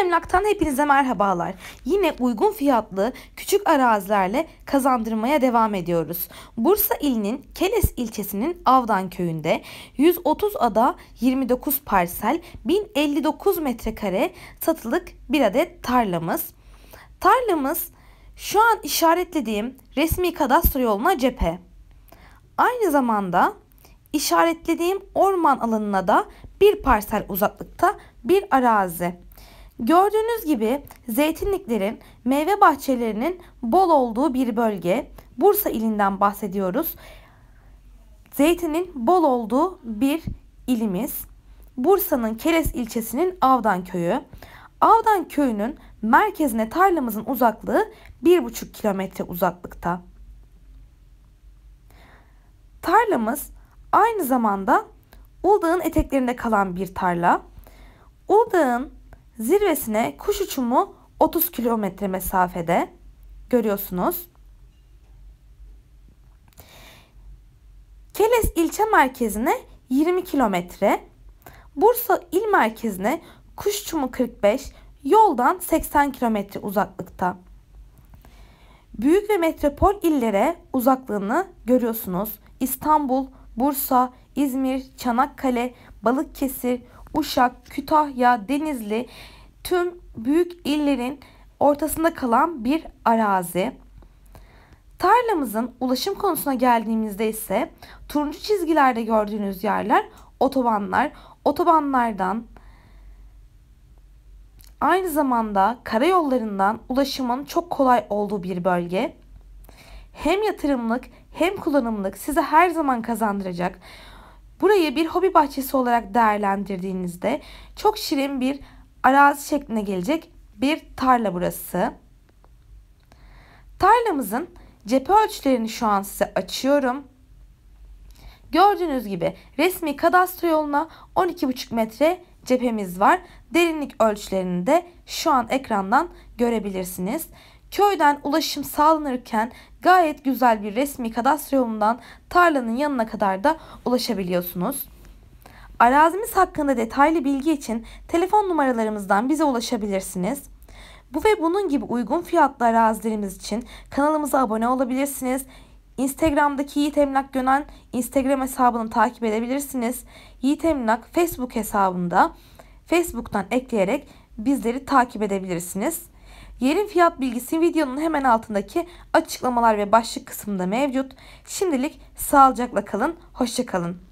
Emlak'tan hepinize merhabalar. Yine uygun fiyatlı küçük arazilerle kazandırmaya devam ediyoruz. Bursa ilinin Keles ilçesinin Avdan köyünde 130 ada 29 parsel 1059 metrekare satılık bir adet tarlamız. Tarlamız şu an işaretlediğim resmi kadastro yoluna cephe. Aynı zamanda işaretlediğim orman alanına da bir parsel uzaklıkta bir arazi. Gördüğünüz gibi zeytinliklerin meyve bahçelerinin bol olduğu bir bölge. Bursa ilinden bahsediyoruz. Zeytinin bol olduğu bir ilimiz. Bursa'nın Keles ilçesinin Avdan köyü. Avdan köyünün merkezine tarlamızın uzaklığı 1,5 kilometre uzaklıkta. Tarlamız aynı zamanda Uludağ'ın eteklerinde kalan bir tarla. Uludağ'ın Zirvesine kuş uçumu 30 kilometre mesafede görüyorsunuz. Keles ilçe merkezine 20 kilometre, Bursa il merkezine kuş uçumu 45, yoldan 80 kilometre uzaklıkta. Büyük ve metropol illere uzaklığını görüyorsunuz. İstanbul, Bursa, İzmir, Çanakkale, Balıkesir, Uşak, Kütahya, Denizli tüm büyük illerin ortasında kalan bir arazi. Tarlamızın ulaşım konusuna geldiğimizde ise turuncu çizgilerde gördüğünüz yerler otobanlar. Otobanlardan aynı zamanda karayollarından ulaşımın çok kolay olduğu bir bölge. Hem yatırımlık hem kullanımlık size her zaman kazandıracak. Burayı bir hobi bahçesi olarak değerlendirdiğinizde çok şirin bir arazi şekline gelecek bir tarla burası. Tarlamızın cephe ölçülerini şu an size açıyorum. Gördüğünüz gibi resmi kadastro yoluna 12,5 metre cephemiz var. Derinlik ölçülerini de şu an ekrandan görebilirsiniz. Köyden ulaşım sağlanırken gayet güzel bir resmi kadastro yolundan tarlanın yanına kadar da ulaşabiliyorsunuz. Arazimiz hakkında detaylı bilgi için telefon numaralarımızdan bize ulaşabilirsiniz. Bu ve bunun gibi uygun fiyatlı arazilerimiz için kanalımıza abone olabilirsiniz. Instagram'daki Yiğit Emlak Gönen Instagram hesabını takip edebilirsiniz. Yiğit Emlak Facebook hesabında Facebook'tan ekleyerek bizleri takip edebilirsiniz. Yerin fiyat bilgisi videonun hemen altındaki açıklamalar ve başlık kısmında mevcut. Şimdilik sağlıcakla kalın, hoşçakalın.